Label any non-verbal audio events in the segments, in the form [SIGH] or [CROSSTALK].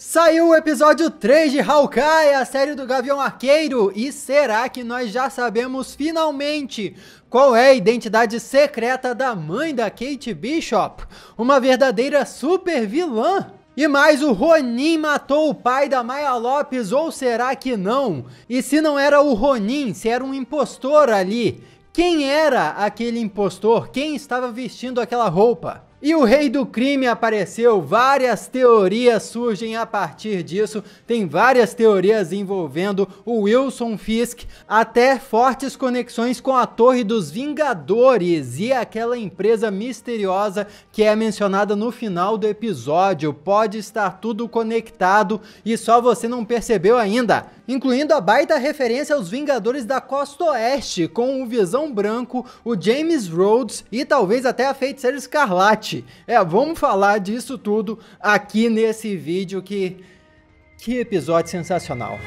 Saiu o episódio 3 de Hawkeye, a série do Gavião Arqueiro, e será que nós já sabemos finalmente qual é a identidade secreta da mãe da Kate Bishop? Uma verdadeira super vilã? E mais, o Ronin matou o pai da Maia Lopes, ou será que não? E se não era o Ronin, se era um impostor ali? Quem era aquele impostor? Quem estava vestindo aquela roupa? E o rei do crime apareceu, várias teorias surgem a partir disso, tem várias teorias envolvendo o Wilson Fisk, até fortes conexões com a Torre dos Vingadores e aquela empresa misteriosa que é mencionada no final do episódio. Pode estar tudo conectado e só você não percebeu ainda, incluindo a baita referência aos Vingadores da Costa Oeste, com o Visão Branco, o James Rhodes e talvez até a Feiticeira Escarlate. É, vamos falar disso tudo aqui nesse vídeo que que episódio sensacional.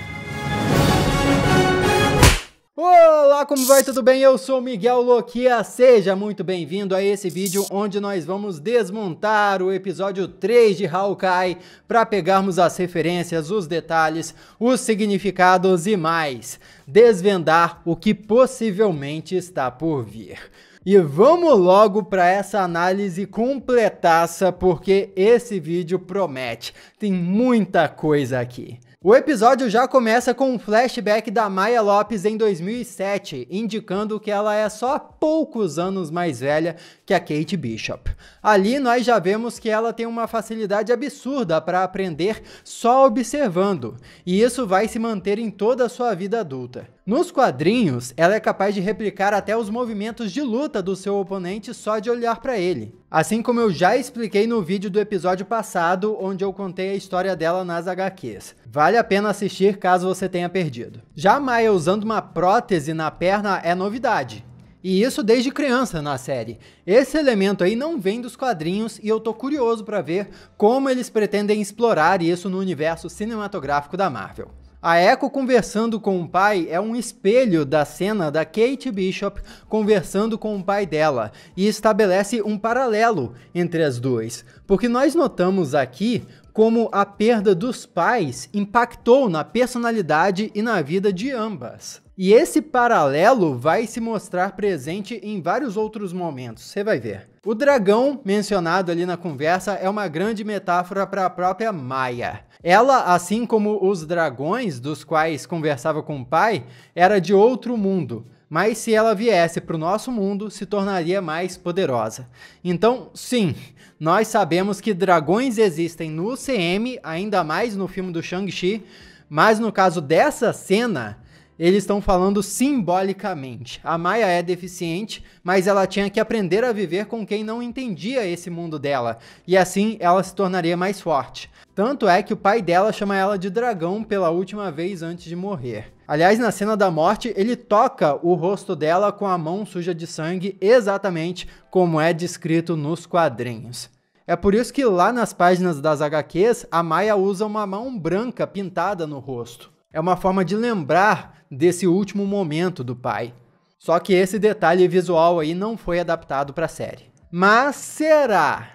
Olá, como vai? Tudo bem? Eu sou Miguel Loquia. Seja muito bem-vindo a esse vídeo onde nós vamos desmontar o episódio 3 de Hawkeye para pegarmos as referências, os detalhes, os significados e mais, desvendar o que possivelmente está por vir. E vamos logo para essa análise completaça, porque esse vídeo promete. Tem muita coisa aqui. O episódio já começa com um flashback da Maya Lopes em 2007, indicando que ela é só poucos anos mais velha que a Kate Bishop. Ali nós já vemos que ela tem uma facilidade absurda para aprender só observando, e isso vai se manter em toda a sua vida adulta. Nos quadrinhos, ela é capaz de replicar até os movimentos de luta do seu oponente só de olhar para ele. Assim como eu já expliquei no vídeo do episódio passado, onde eu contei a história dela nas HQs. Vale a pena assistir caso você tenha perdido. Já Maya usando uma prótese na perna é novidade. E isso desde criança na série. Esse elemento aí não vem dos quadrinhos e eu tô curioso para ver como eles pretendem explorar isso no universo cinematográfico da Marvel. A Echo conversando com o pai é um espelho da cena da Kate Bishop conversando com o pai dela e estabelece um paralelo entre as duas, porque nós notamos aqui como a perda dos pais impactou na personalidade e na vida de ambas. E esse paralelo vai se mostrar presente em vários outros momentos, você vai ver. O dragão mencionado ali na conversa é uma grande metáfora para a própria Maia. Ela, assim como os dragões dos quais conversava com o pai, era de outro mundo mas se ela viesse para o nosso mundo, se tornaria mais poderosa. Então, sim, nós sabemos que dragões existem no CM, ainda mais no filme do Shang-Chi, mas no caso dessa cena, eles estão falando simbolicamente. A Maia é deficiente, mas ela tinha que aprender a viver com quem não entendia esse mundo dela, e assim ela se tornaria mais forte. Tanto é que o pai dela chama ela de dragão pela última vez antes de morrer. Aliás, na cena da morte, ele toca o rosto dela com a mão suja de sangue, exatamente como é descrito nos quadrinhos. É por isso que lá nas páginas das HQs, a Maia usa uma mão branca pintada no rosto. É uma forma de lembrar desse último momento do pai. Só que esse detalhe visual aí não foi adaptado para a série. Mas será?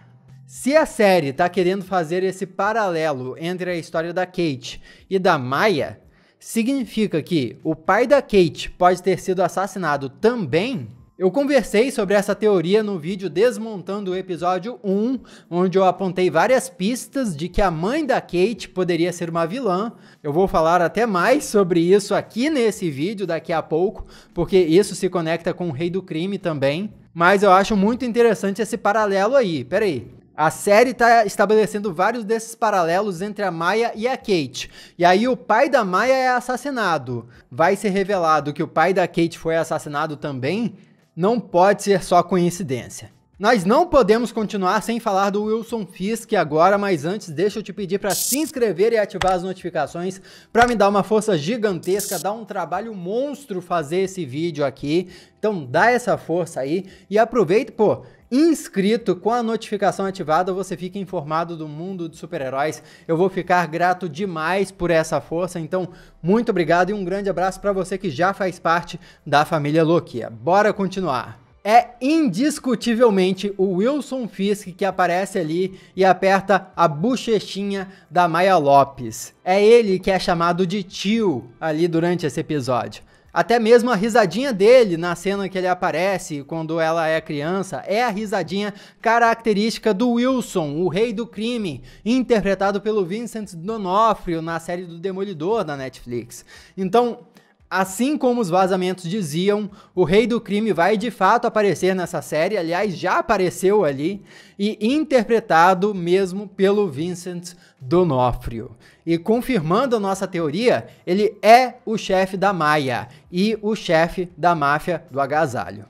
Se a série está querendo fazer esse paralelo entre a história da Kate e da Maya, significa que o pai da Kate pode ter sido assassinado também? Eu conversei sobre essa teoria no vídeo desmontando o episódio 1, onde eu apontei várias pistas de que a mãe da Kate poderia ser uma vilã. Eu vou falar até mais sobre isso aqui nesse vídeo daqui a pouco, porque isso se conecta com o Rei do Crime também. Mas eu acho muito interessante esse paralelo aí. Peraí. A série está estabelecendo vários desses paralelos entre a Maya e a Kate. E aí o pai da Maya é assassinado. Vai ser revelado que o pai da Kate foi assassinado também. Não pode ser só coincidência. Nós não podemos continuar sem falar do Wilson Fisk agora, mas antes deixa eu te pedir para se inscrever e ativar as notificações para me dar uma força gigantesca, dá um trabalho monstro fazer esse vídeo aqui. Então dá essa força aí e aproveita, pô, inscrito com a notificação ativada, você fica informado do mundo de super-heróis. Eu vou ficar grato demais por essa força, então muito obrigado e um grande abraço para você que já faz parte da família Loki. Bora continuar é indiscutivelmente o Wilson Fisk que aparece ali e aperta a bochechinha da Maia Lopes. É ele que é chamado de tio ali durante esse episódio. Até mesmo a risadinha dele na cena que ele aparece quando ela é criança é a risadinha característica do Wilson, o rei do crime, interpretado pelo Vincent D'Onofrio na série do Demolidor da Netflix. Então, Assim como os vazamentos diziam, o rei do crime vai de fato aparecer nessa série, aliás, já apareceu ali, e interpretado mesmo pelo Vincent Donofrio. E confirmando a nossa teoria, ele é o chefe da Maia e o chefe da máfia do agasalho.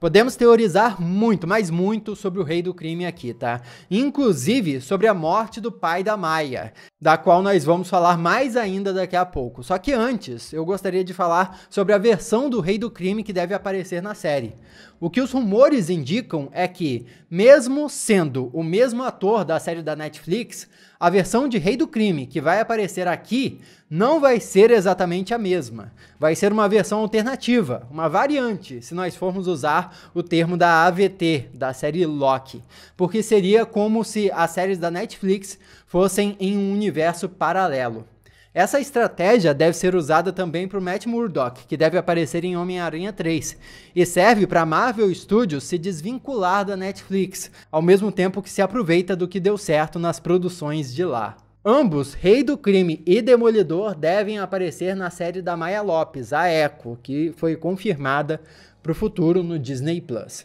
Podemos teorizar muito, mas muito sobre o rei do crime aqui, tá? Inclusive sobre a morte do pai da Maia, da qual nós vamos falar mais ainda daqui a pouco. Só que antes, eu gostaria de falar sobre a versão do rei do crime que deve aparecer na série. O que os rumores indicam é que, mesmo sendo o mesmo ator da série da Netflix, a versão de Rei do Crime que vai aparecer aqui não vai ser exatamente a mesma. Vai ser uma versão alternativa, uma variante, se nós formos usar o termo da AVT, da série Loki, porque seria como se as séries da Netflix fossem em um universo paralelo. Essa estratégia deve ser usada também para o Matt Murdock, que deve aparecer em Homem-Aranha 3, e serve para Marvel Studios se desvincular da Netflix, ao mesmo tempo que se aproveita do que deu certo nas produções de lá. Ambos, Rei do Crime e Demolidor, devem aparecer na série da Maya Lopes, a Echo, que foi confirmada para o futuro no Disney Plus.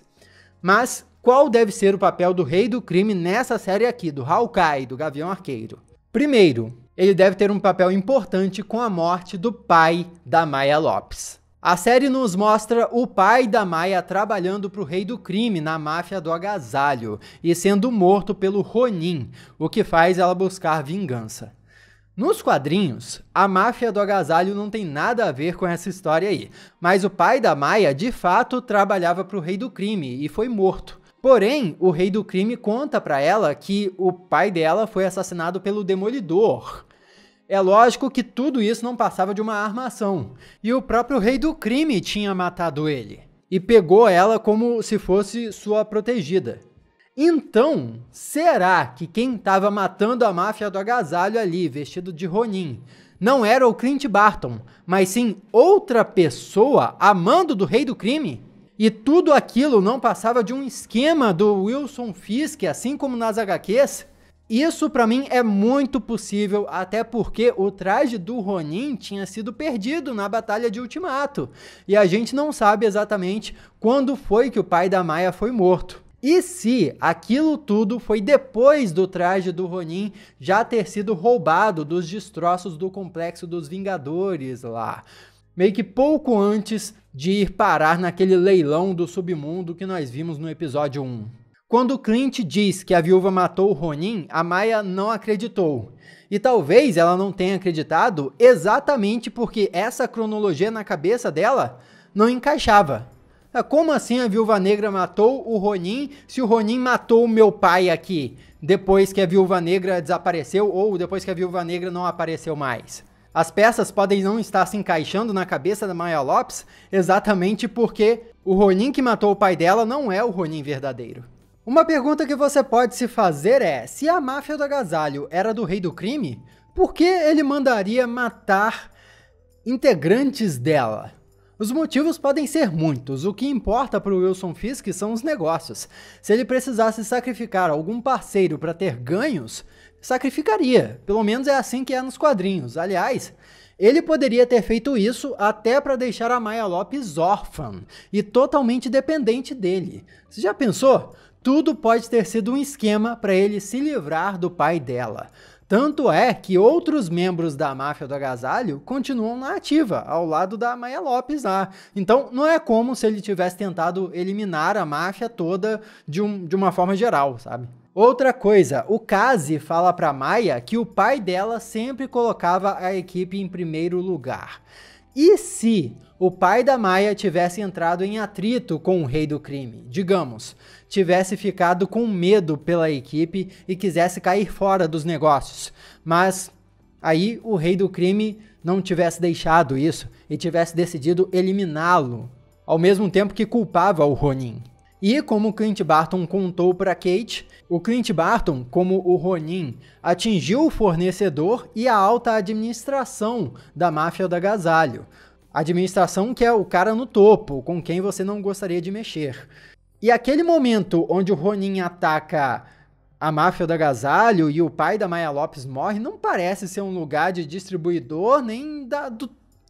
Mas qual deve ser o papel do Rei do Crime nessa série aqui, do Hawkeye, do Gavião Arqueiro? Primeiro, ele deve ter um papel importante com a morte do pai da Maia Lopes. A série nos mostra o pai da Maia trabalhando para o rei do crime na máfia do agasalho e sendo morto pelo Ronin, o que faz ela buscar vingança. Nos quadrinhos, a máfia do agasalho não tem nada a ver com essa história aí, mas o pai da Maia de fato trabalhava para o rei do crime e foi morto. Porém, o rei do crime conta para ela que o pai dela foi assassinado pelo Demolidor, é lógico que tudo isso não passava de uma armação, e o próprio rei do crime tinha matado ele, e pegou ela como se fosse sua protegida. Então, será que quem estava matando a máfia do agasalho ali, vestido de Ronin, não era o Clint Barton, mas sim outra pessoa amando do rei do crime? E tudo aquilo não passava de um esquema do Wilson Fisk, assim como nas HQs? Isso para mim é muito possível, até porque o traje do Ronin tinha sido perdido na Batalha de Ultimato, e a gente não sabe exatamente quando foi que o pai da Maia foi morto. E se aquilo tudo foi depois do traje do Ronin já ter sido roubado dos destroços do complexo dos Vingadores lá? Meio que pouco antes de ir parar naquele leilão do submundo que nós vimos no episódio 1. Quando Clint diz que a viúva matou o Ronin, a Maia não acreditou. E talvez ela não tenha acreditado exatamente porque essa cronologia na cabeça dela não encaixava. É, como assim a viúva negra matou o Ronin se o Ronin matou o meu pai aqui, depois que a viúva negra desapareceu ou depois que a viúva negra não apareceu mais? As peças podem não estar se encaixando na cabeça da Maya Lopes exatamente porque o Ronin que matou o pai dela não é o Ronin verdadeiro. Uma pergunta que você pode se fazer é: se a máfia do agasalho era do rei do crime, por que ele mandaria matar integrantes dela? Os motivos podem ser muitos, o que importa para o Wilson Fisk são os negócios. Se ele precisasse sacrificar algum parceiro para ter ganhos, sacrificaria. Pelo menos é assim que é nos quadrinhos. Aliás, ele poderia ter feito isso até para deixar a Maya Lopes órfã e totalmente dependente dele. Você já pensou? Tudo pode ter sido um esquema para ele se livrar do pai dela. Tanto é que outros membros da máfia do agasalho continuam na ativa, ao lado da Maia Lopes lá. Então não é como se ele tivesse tentado eliminar a máfia toda de, um, de uma forma geral, sabe? Outra coisa, o Kazi fala para Maia que o pai dela sempre colocava a equipe em primeiro lugar. E se o pai da Maia tivesse entrado em atrito com o rei do crime, digamos, tivesse ficado com medo pela equipe e quisesse cair fora dos negócios, mas aí o rei do crime não tivesse deixado isso e tivesse decidido eliminá-lo, ao mesmo tempo que culpava o Ronin. E como Clint Barton contou para Kate, o Clint Barton, como o Ronin, atingiu o fornecedor e a alta administração da máfia da Gasalho. Administração que é o cara no topo, com quem você não gostaria de mexer. E aquele momento onde o Ronin ataca a máfia da Gasalho e o pai da Maya Lopes morre não parece ser um lugar de distribuidor nem da, do,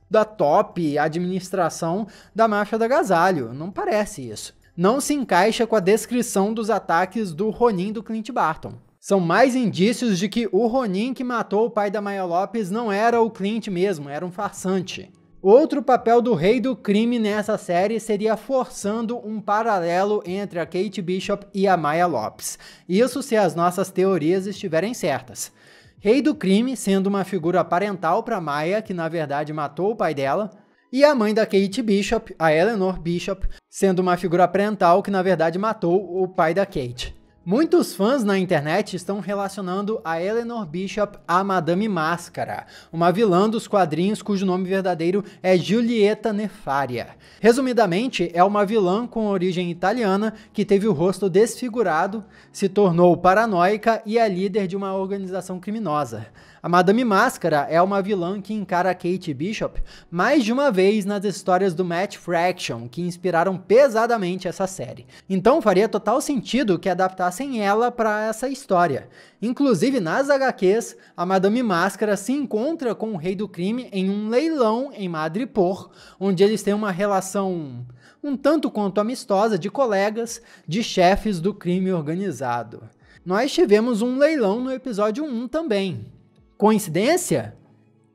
da top administração da máfia da Gasalho. Não parece isso não se encaixa com a descrição dos ataques do Ronin do Clint Barton. São mais indícios de que o Ronin que matou o pai da Maya Lopes não era o Clint mesmo, era um farsante. Outro papel do rei do crime nessa série seria forçando um paralelo entre a Kate Bishop e a Maya Lopes. Isso se as nossas teorias estiverem certas. Rei do crime sendo uma figura parental para Maya, que na verdade matou o pai dela, e a mãe da Kate Bishop, a Eleanor Bishop, sendo uma figura parental que na verdade matou o pai da Kate. Muitos fãs na internet estão relacionando a Eleanor Bishop a Madame Máscara, uma vilã dos quadrinhos cujo nome verdadeiro é Julieta Nefaria. Resumidamente, é uma vilã com origem italiana que teve o rosto desfigurado, se tornou paranoica e é líder de uma organização criminosa. A Madame Máscara é uma vilã que encara Kate Bishop mais de uma vez nas histórias do Matt Fraction, que inspiraram pesadamente essa série. Então faria total sentido que adaptassem ela para essa história. Inclusive, nas HQs, a Madame Máscara se encontra com o Rei do Crime em um leilão em Madripoor, onde eles têm uma relação um tanto quanto amistosa de colegas, de chefes do crime organizado. Nós tivemos um leilão no episódio 1 também, Coincidência?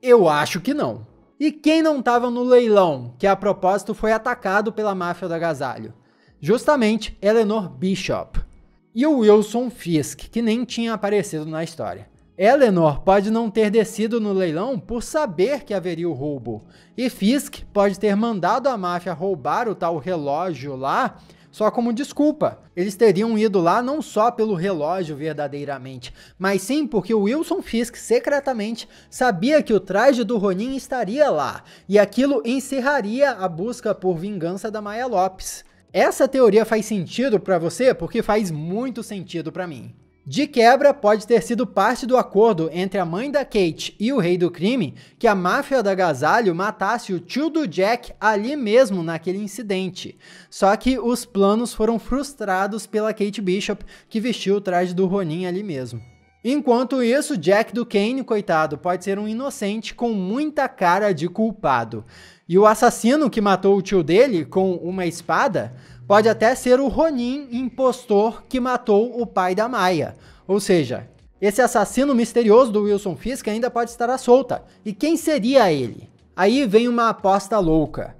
Eu acho que não. E quem não estava no leilão, que a propósito foi atacado pela máfia do agasalho? Justamente Eleanor Bishop. E o Wilson Fisk, que nem tinha aparecido na história. Eleanor pode não ter descido no leilão por saber que haveria o roubo, e Fisk pode ter mandado a máfia roubar o tal relógio lá só como desculpa. Eles teriam ido lá não só pelo relógio verdadeiramente, mas sim porque o Wilson Fisk secretamente sabia que o traje do Ronin estaria lá, e aquilo encerraria a busca por vingança da Maya Lopes. Essa teoria faz sentido para você? Porque faz muito sentido para mim. De quebra, pode ter sido parte do acordo entre a mãe da Kate e o rei do crime que a máfia da Gasalho matasse o tio do Jack ali mesmo naquele incidente. Só que os planos foram frustrados pela Kate Bishop, que vestiu o traje do Ronin ali mesmo. Enquanto isso, Jack do Kane, coitado, pode ser um inocente com muita cara de culpado. E o assassino que matou o tio dele com uma espada Pode até ser o Ronin impostor que matou o pai da Maia. Ou seja, esse assassino misterioso do Wilson Fisk ainda pode estar à solta. E quem seria ele? Aí vem uma aposta louca.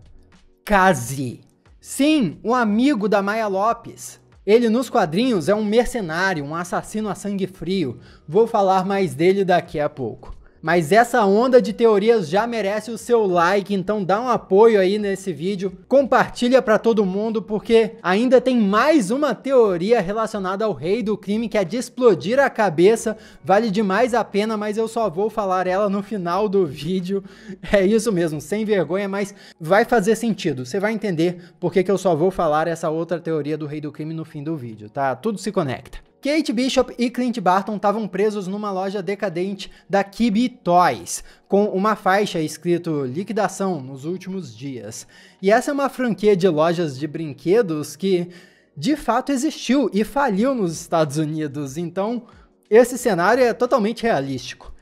Kazi. Sim, um amigo da Maia Lopes. Ele nos quadrinhos é um mercenário, um assassino a sangue frio. Vou falar mais dele daqui a pouco. Mas essa onda de teorias já merece o seu like, então dá um apoio aí nesse vídeo, compartilha para todo mundo porque ainda tem mais uma teoria relacionada ao rei do crime que é de explodir a cabeça, vale demais a pena, mas eu só vou falar ela no final do vídeo. [LAUGHS] É isso mesmo, sem vergonha, mas vai fazer sentido. Você vai entender por que eu só vou falar essa outra teoria do rei do crime no fim do vídeo, tá? Tudo se conecta. Kate Bishop e Clint Barton estavam presos numa loja decadente da Kibi Toys, com uma faixa escrito liquidação nos últimos dias. E essa é uma franquia de lojas de brinquedos que de fato existiu e faliu nos Estados Unidos, então esse cenário é totalmente realístico.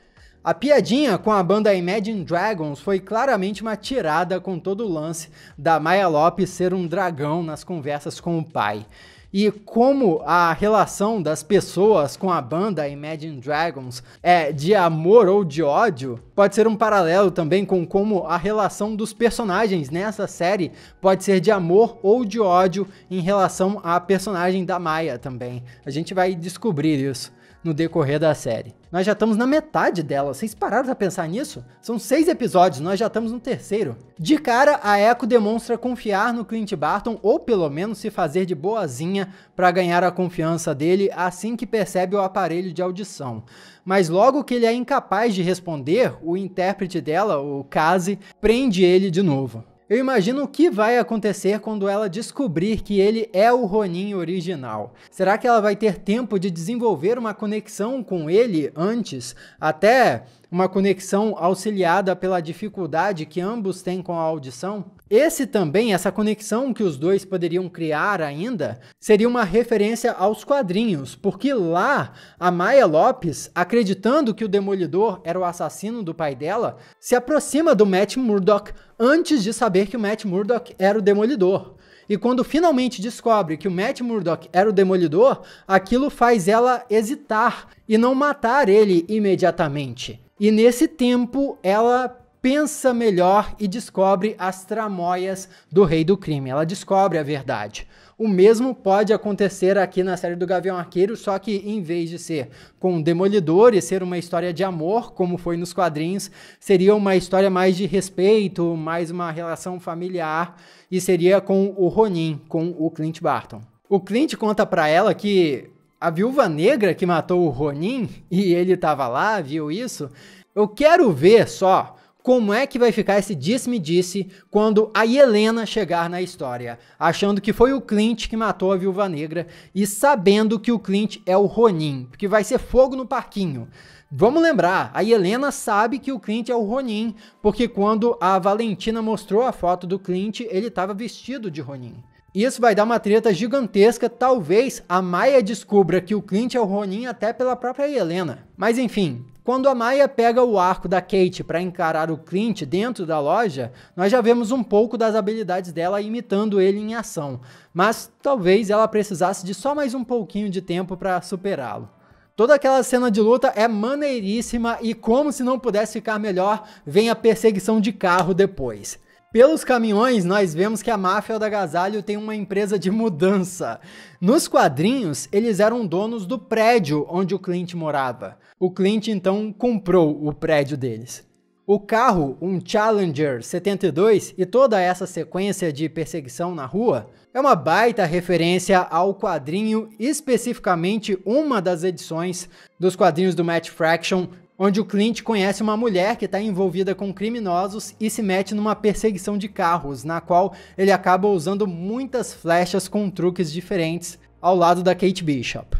A piadinha com a banda Imagine Dragons foi claramente uma tirada com todo o lance da Maya Lopes ser um dragão nas conversas com o pai e como a relação das pessoas com a banda Imagine Dragons é de amor ou de ódio, pode ser um paralelo também com como a relação dos personagens nessa série pode ser de amor ou de ódio em relação à personagem da Maya também. A gente vai descobrir isso no decorrer da série. Nós já estamos na metade dela, vocês pararam pra pensar nisso? São seis episódios, nós já estamos no terceiro. De cara, a Echo demonstra confiar no Clint Barton, ou pelo menos se fazer de boazinha para ganhar a confiança dele assim que percebe o aparelho de audição. Mas logo que ele é incapaz de responder, o intérprete dela, o Kazi, prende ele de novo. Eu imagino o que vai acontecer quando ela descobrir que ele é o Ronin original. Será que ela vai ter tempo de desenvolver uma conexão com ele antes, até uma conexão auxiliada pela dificuldade que ambos têm com a audição? Esse também, essa conexão que os dois poderiam criar ainda, seria uma referência aos quadrinhos, porque lá a Maya Lopes, acreditando que o Demolidor era o assassino do pai dela, se aproxima do Matt Murdock antes de saber que o Matt Murdock era o Demolidor. E quando finalmente descobre que o Matt Murdock era o Demolidor, aquilo faz ela hesitar e não matar ele imediatamente. E nesse tempo, ela pensa melhor e descobre as tramóias do rei do crime. Ela descobre a verdade. O mesmo pode acontecer aqui na série do Gavião Arqueiro, só que em vez de ser com o Demolidor e ser uma história de amor, como foi nos quadrinhos, seria uma história mais de respeito, mais uma relação familiar, e seria com o Ronin, com o Clint Barton. O Clint conta para ela que a viúva negra que matou o Ronin, [LAUGHS] e ele estava lá, viu isso? Eu quero ver só como é que vai ficar esse disse-me-disse -disse quando a Helena chegar na história, achando que foi o Clint que matou a Viúva Negra e sabendo que o Clint é o Ronin, porque vai ser fogo no parquinho. Vamos lembrar, a Helena sabe que o Clint é o Ronin, porque quando a Valentina mostrou a foto do Clint, ele estava vestido de Ronin. Isso vai dar uma treta gigantesca, talvez a Maia descubra que o Clint é o Ronin até pela própria Helena. Mas enfim, quando a Maia pega o arco da Kate para encarar o Clint dentro da loja, nós já vemos um pouco das habilidades dela imitando ele em ação, mas talvez ela precisasse de só mais um pouquinho de tempo para superá-lo. Toda aquela cena de luta é maneiríssima e como se não pudesse ficar melhor, vem a perseguição de carro depois. Pelos caminhões, nós vemos que a máfia do agasalho tem uma empresa de mudança. Nos quadrinhos, eles eram donos do prédio onde o cliente morava. O cliente então comprou o prédio deles. O carro, um Challenger 72 e toda essa sequência de perseguição na rua é uma baita referência ao quadrinho, especificamente uma das edições dos quadrinhos do Matt Fraction onde o Clint conhece uma mulher que está envolvida com criminosos e se mete numa perseguição de carros, na qual ele acaba usando muitas flechas com truques diferentes ao lado da Kate Bishop.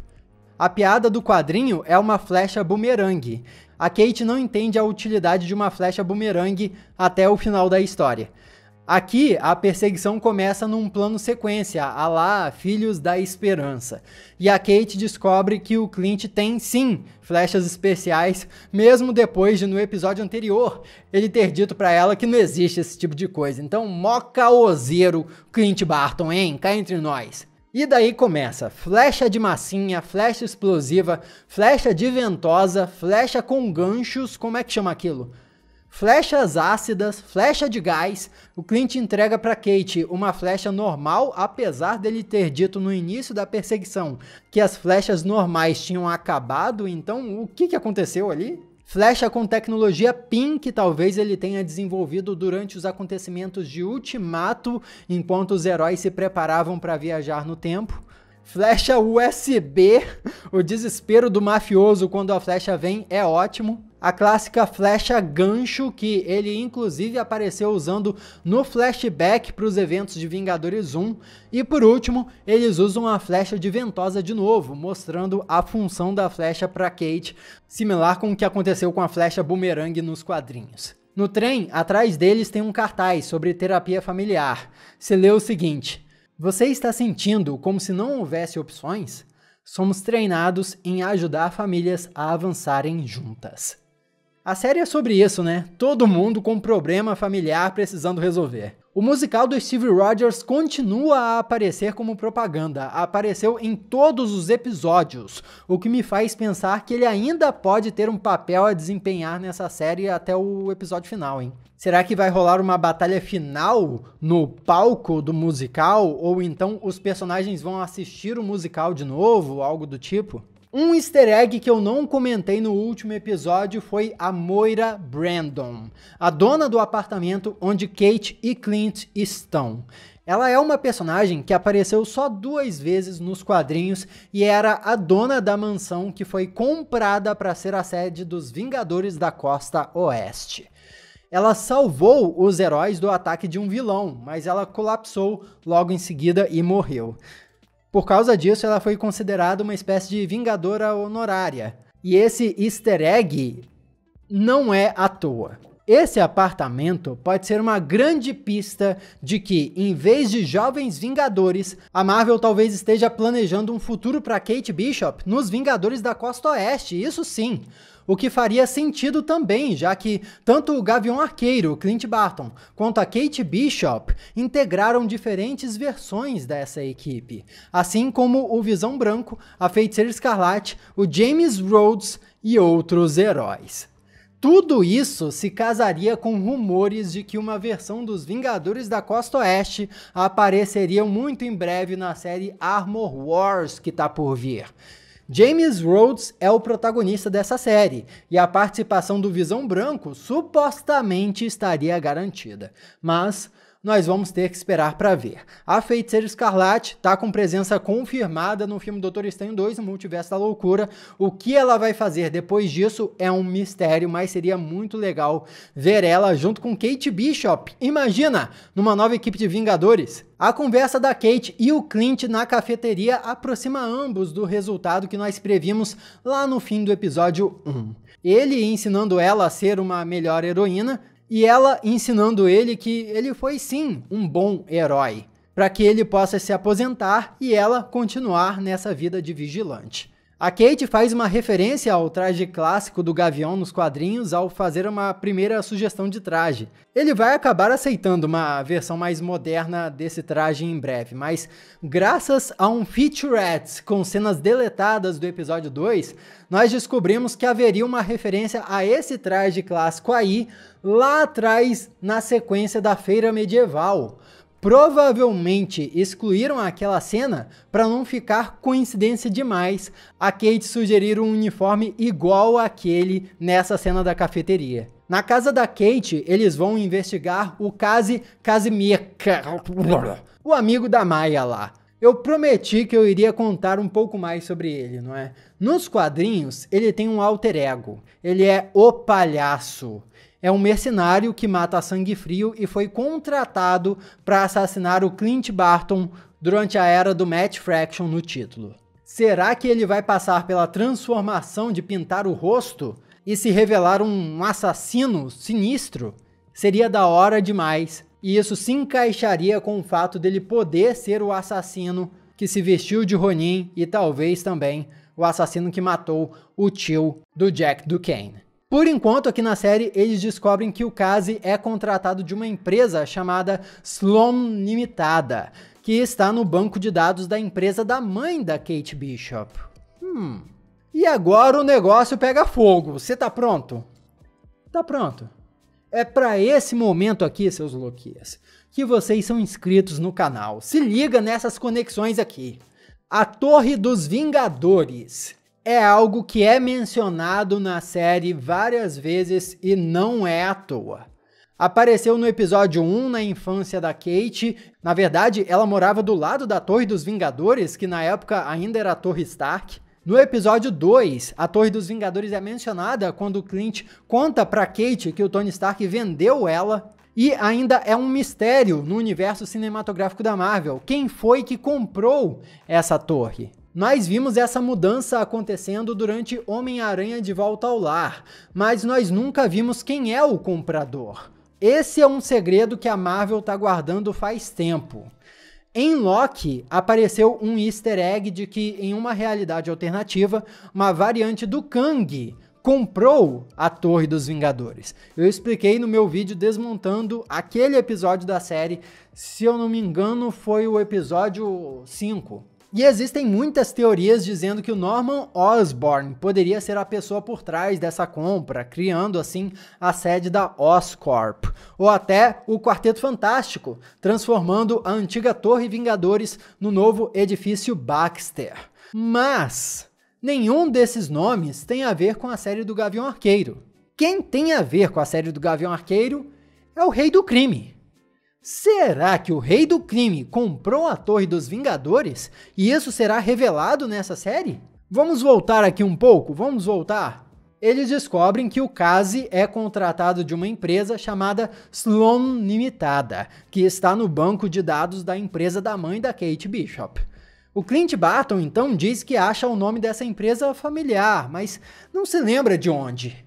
A piada do quadrinho é uma flecha bumerangue. A Kate não entende a utilidade de uma flecha bumerangue até o final da história. Aqui, a perseguição começa num plano sequência, a lá Filhos da Esperança. E a Kate descobre que o Clint tem sim flechas especiais, mesmo depois de no episódio anterior ele ter dito para ela que não existe esse tipo de coisa. Então, moca ozeiro Clint Barton, hein? Cá entre nós. E daí começa: flecha de massinha, flecha explosiva, flecha de ventosa, flecha com ganchos, como é que chama aquilo? Flechas ácidas, flecha de gás. O Clint entrega para Kate uma flecha normal, apesar dele ter dito no início da perseguição que as flechas normais tinham acabado. Então, o que, que aconteceu ali? Flecha com tecnologia PIN que talvez ele tenha desenvolvido durante os acontecimentos de Ultimato, enquanto os heróis se preparavam para viajar no tempo. Flecha USB, o desespero do mafioso quando a flecha vem é ótimo a clássica flecha gancho que ele inclusive apareceu usando no flashback para os eventos de Vingadores 1. E por último, eles usam a flecha de ventosa de novo, mostrando a função da flecha para Kate, similar com o que aconteceu com a flecha boomerang nos quadrinhos. No trem, atrás deles tem um cartaz sobre terapia familiar. Se lê o seguinte: Você está sentindo como se não houvesse opções? Somos treinados em ajudar famílias a avançarem juntas. A série é sobre isso, né? Todo mundo com problema familiar precisando resolver. O musical do Steve Rogers continua a aparecer como propaganda, apareceu em todos os episódios, o que me faz pensar que ele ainda pode ter um papel a desempenhar nessa série até o episódio final, hein? Será que vai rolar uma batalha final no palco do musical? Ou então os personagens vão assistir o musical de novo, algo do tipo? Um easter egg que eu não comentei no último episódio foi a Moira Brandon, a dona do apartamento onde Kate e Clint estão. Ela é uma personagem que apareceu só duas vezes nos quadrinhos e era a dona da mansão que foi comprada para ser a sede dos Vingadores da Costa Oeste. Ela salvou os heróis do ataque de um vilão, mas ela colapsou logo em seguida e morreu. Por causa disso, ela foi considerada uma espécie de vingadora honorária. E esse easter egg não é à toa. Esse apartamento pode ser uma grande pista de que, em vez de jovens Vingadores, a Marvel talvez esteja planejando um futuro para Kate Bishop nos Vingadores da Costa Oeste, isso sim o que faria sentido também, já que tanto o Gavião Arqueiro, Clint Barton, quanto a Kate Bishop integraram diferentes versões dessa equipe, assim como o Visão Branco, a Feiticeira Escarlate, o James Rhodes e outros heróis. Tudo isso se casaria com rumores de que uma versão dos Vingadores da Costa Oeste apareceria muito em breve na série Armor Wars que está por vir. James Rhodes é o protagonista dessa série, e a participação do Visão Branco supostamente estaria garantida. Mas nós vamos ter que esperar para ver. A Feiticeira Escarlate está com presença confirmada no filme Doutor Estranho 2, O Multiverso da Loucura. O que ela vai fazer depois disso é um mistério, mas seria muito legal ver ela junto com Kate Bishop. Imagina, numa nova equipe de Vingadores. A conversa da Kate e o Clint na cafeteria aproxima ambos do resultado que nós previmos lá no fim do episódio 1. Ele ensinando ela a ser uma melhor heroína e ela ensinando ele que ele foi sim um bom herói, para que ele possa se aposentar e ela continuar nessa vida de vigilante. A Kate faz uma referência ao traje clássico do Gavião nos quadrinhos ao fazer uma primeira sugestão de traje. Ele vai acabar aceitando uma versão mais moderna desse traje em breve, mas graças a um featurette com cenas deletadas do episódio 2, nós descobrimos que haveria uma referência a esse traje clássico aí lá atrás na sequência da feira medieval. Provavelmente excluíram aquela cena para não ficar coincidência demais a Kate sugerir um uniforme igual àquele nessa cena da cafeteria. Na casa da Kate, eles vão investigar o Kazi Kazimir, o amigo da Maia lá. Eu prometi que eu iria contar um pouco mais sobre ele, não é? Nos quadrinhos, ele tem um alter ego. Ele é o palhaço é um mercenário que mata a sangue frio e foi contratado para assassinar o Clint Barton durante a era do Matt Fraction no título. Será que ele vai passar pela transformação de pintar o rosto e se revelar um assassino sinistro? Seria da hora demais, e isso se encaixaria com o fato dele poder ser o assassino que se vestiu de Ronin e talvez também o assassino que matou o tio do Jack Duquesne. Por enquanto, aqui na série, eles descobrem que o Kazi é contratado de uma empresa chamada Sloan Limitada, que está no banco de dados da empresa da mãe da Kate Bishop. Hum. E agora o negócio pega fogo. Você tá pronto? Tá pronto. É para esse momento aqui, seus loquias, que vocês são inscritos no canal. Se liga nessas conexões aqui. A Torre dos Vingadores é algo que é mencionado na série várias vezes e não é à toa. Apareceu no episódio 1 na infância da Kate. Na verdade, ela morava do lado da Torre dos Vingadores, que na época ainda era a Torre Stark. No episódio 2, a Torre dos Vingadores é mencionada quando Clint conta para Kate que o Tony Stark vendeu ela. E ainda é um mistério no universo cinematográfico da Marvel: quem foi que comprou essa torre? Nós vimos essa mudança acontecendo durante Homem-Aranha de Volta ao Lar, mas nós nunca vimos quem é o comprador. Esse é um segredo que a Marvel está guardando faz tempo. Em Loki, apareceu um easter egg de que, em uma realidade alternativa, uma variante do Kang comprou a Torre dos Vingadores. Eu expliquei no meu vídeo desmontando aquele episódio da série, se eu não me engano, foi o episódio 5. E existem muitas teorias dizendo que o Norman Osborn poderia ser a pessoa por trás dessa compra, criando assim a sede da Oscorp, ou até o Quarteto Fantástico, transformando a antiga Torre Vingadores no novo edifício Baxter. Mas nenhum desses nomes tem a ver com a série do Gavião Arqueiro. Quem tem a ver com a série do Gavião Arqueiro é o Rei do Crime. Será que o Rei do Crime comprou a Torre dos Vingadores? E isso será revelado nessa série? Vamos voltar aqui um pouco, vamos voltar. Eles descobrem que o Kazi é contratado de uma empresa chamada Sloan Limitada, que está no banco de dados da empresa da mãe da Kate Bishop. O Clint Barton então diz que acha o nome dessa empresa familiar, mas não se lembra de onde.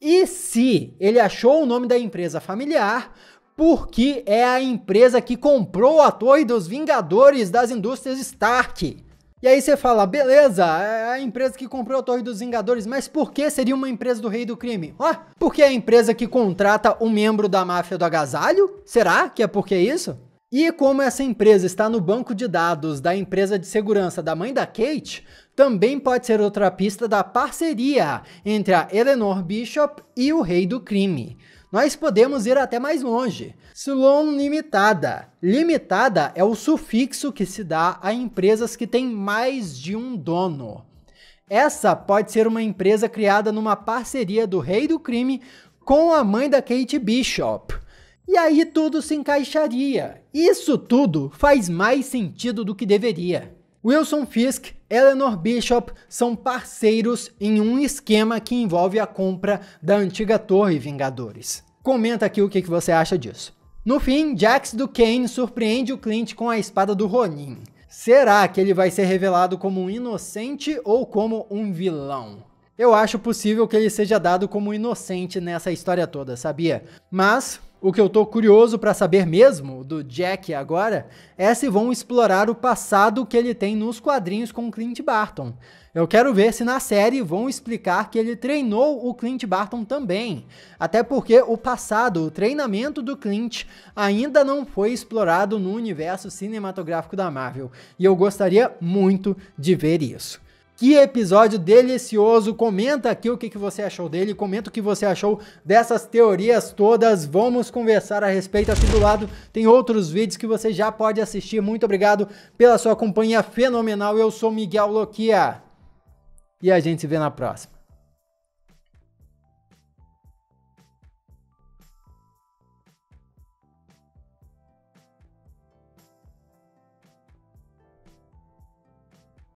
E se ele achou o nome da empresa familiar, porque é a empresa que comprou a torre dos Vingadores das indústrias Stark. E aí você fala, beleza, é a empresa que comprou a Torre dos Vingadores, mas por que seria uma empresa do Rei do Crime? Ó, oh, porque é a empresa que contrata um membro da máfia do agasalho? Será que é porque é isso? E como essa empresa está no banco de dados da empresa de segurança da mãe da Kate, também pode ser outra pista da parceria entre a Eleanor Bishop e o Rei do Crime. Nós podemos ir até mais longe. Sloan Limitada. Limitada é o sufixo que se dá a empresas que têm mais de um dono. Essa pode ser uma empresa criada numa parceria do Rei do Crime com a mãe da Kate Bishop. E aí tudo se encaixaria. Isso tudo faz mais sentido do que deveria. Wilson Fisk, Eleanor Bishop são parceiros em um esquema que envolve a compra da antiga Torre Vingadores. Comenta aqui o que você acha disso. No fim, Jax Duquesne surpreende o Clint com a espada do Ronin. Será que ele vai ser revelado como um inocente ou como um vilão? Eu acho possível que ele seja dado como inocente nessa história toda, sabia? Mas o que eu tô curioso para saber mesmo do Jack agora é se vão explorar o passado que ele tem nos quadrinhos com Clint Barton. Eu quero ver se na série vão explicar que ele treinou o Clint Barton também. Até porque o passado, o treinamento do Clint, ainda não foi explorado no universo cinematográfico da Marvel. E eu gostaria muito de ver isso. Que episódio delicioso! Comenta aqui o que, que você achou dele, comenta o que você achou dessas teorias todas. Vamos conversar a respeito aqui do lado. Tem outros vídeos que você já pode assistir. Muito obrigado pela sua companhia fenomenal. Eu sou Miguel Loquia e a gente se vê na próxima.